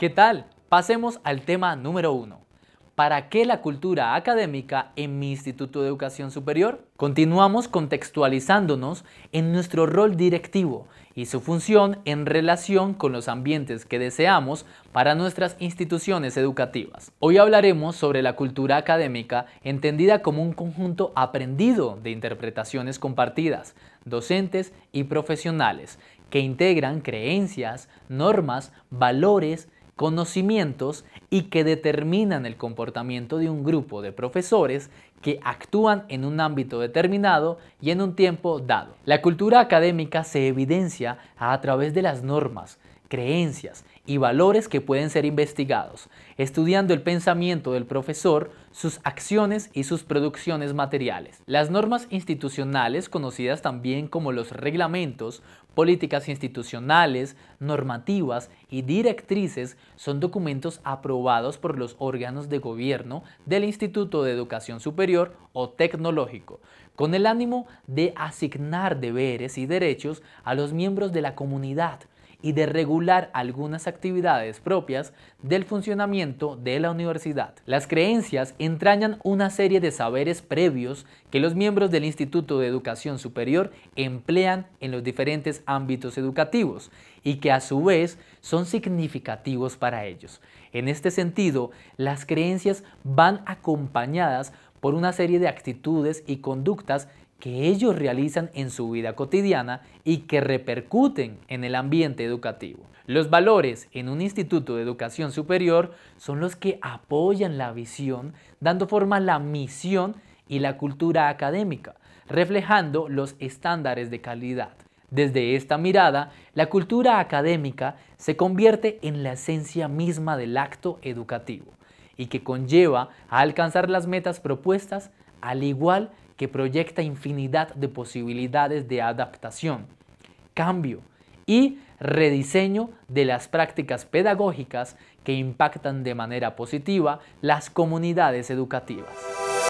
¿Qué tal? Pasemos al tema número uno. ¿Para qué la cultura académica en mi Instituto de Educación Superior? Continuamos contextualizándonos en nuestro rol directivo y su función en relación con los ambientes que deseamos para nuestras instituciones educativas. Hoy hablaremos sobre la cultura académica entendida como un conjunto aprendido de interpretaciones compartidas, docentes y profesionales, que integran creencias, normas, valores, conocimientos y que determinan el comportamiento de un grupo de profesores que actúan en un ámbito determinado y en un tiempo dado. La cultura académica se evidencia a través de las normas, creencias y valores que pueden ser investigados, estudiando el pensamiento del profesor, sus acciones y sus producciones materiales. Las normas institucionales, conocidas también como los reglamentos, políticas institucionales, normativas y directrices, son documentos aprobados por los órganos de gobierno del Instituto de Educación Superior o Tecnológico, con el ánimo de asignar deberes y derechos a los miembros de la comunidad y de regular algunas actividades propias del funcionamiento de la universidad. Las creencias entrañan una serie de saberes previos que los miembros del Instituto de Educación Superior emplean en los diferentes ámbitos educativos y que a su vez son significativos para ellos. En este sentido, las creencias van acompañadas por una serie de actitudes y conductas que ellos realizan en su vida cotidiana y que repercuten en el ambiente educativo. Los valores en un instituto de educación superior son los que apoyan la visión, dando forma a la misión y la cultura académica, reflejando los estándares de calidad. Desde esta mirada, la cultura académica se convierte en la esencia misma del acto educativo y que conlleva a alcanzar las metas propuestas al igual que proyecta infinidad de posibilidades de adaptación, cambio y rediseño de las prácticas pedagógicas que impactan de manera positiva las comunidades educativas.